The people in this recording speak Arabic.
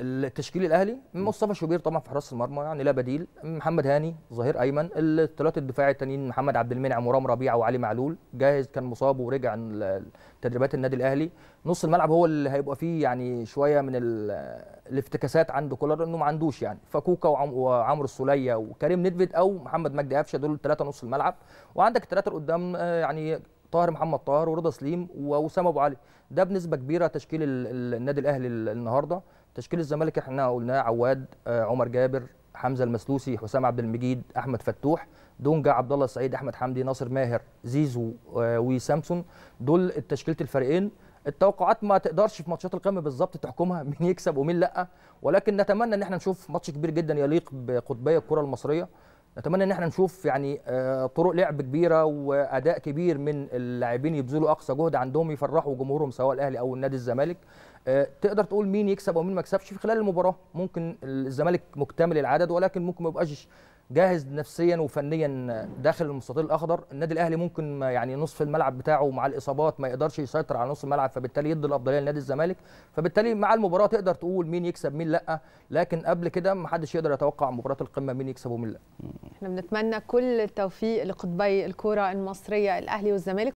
التشكيل الاهلي مصطفى شوبير طبعا في حراسه المرمى يعني لا بديل محمد هاني ظهير ايمن الثلاثه الدفاعي التانيين محمد عبد المنعم ورام ربيعه وعلي معلول جاهز كان مصاب ورجع تدريبات النادي الاهلي نص الملعب هو اللي هيبقى فيه يعني شويه من الافتكاسات عند كولر انه ما عندوش يعني فكوكا وعمرو السوليه وكريم ندفيد او محمد مجدي قفشه دول الثلاثه نص الملعب وعندك الثلاثه قدام آه، يعني طاهر محمد طاهر ورضا سليم واسامه ابو علي ده بنسبه كبيره تشكيل النادي الاهلي النهارده تشكيل الزمالك احنا قلناه عواد آه، عمر جابر حمزه المسلوسي حسام عبد المجيد احمد فتوح دونجا عبد الله السعيد احمد حمدي ناصر ماهر زيزو آه، وسامسون دول تشكيله الفريقين التوقعات ما تقدرش في ماتشات القمه بالظبط تحكمها مين يكسب ومين لا ولكن نتمنى ان احنا نشوف ماتش كبير جدا يليق بقطبيه الكره المصريه نتمنى ان احنا نشوف يعني آه، طرق لعب كبيره واداء كبير من اللاعبين يبذلوا اقصى جهد عندهم يفرحوا جمهورهم سواء الاهلي او النادي الزمالك آه، تقدر تقول مين يكسب ومين ما يكسبش في خلال المباراه ممكن الزمالك مكتمل العدد ولكن ممكن ما يبقاش جاهز نفسيا وفنيا داخل المستطيل الاخضر النادي الاهلي ممكن يعني نصف الملعب بتاعه مع الاصابات ما يقدرش يسيطر على نصف الملعب فبالتالي يدي الافضليه لنادي الزمالك فبالتالي مع المباراه تقدر تقول مين يكسب مين لا لكن قبل كده ما حدش يقدر يتوقع مباراه القمه مين يكسب ومين لا احنا بنتمنى كل التوفيق لقطبي الكرة المصرية الأهلي والزمالك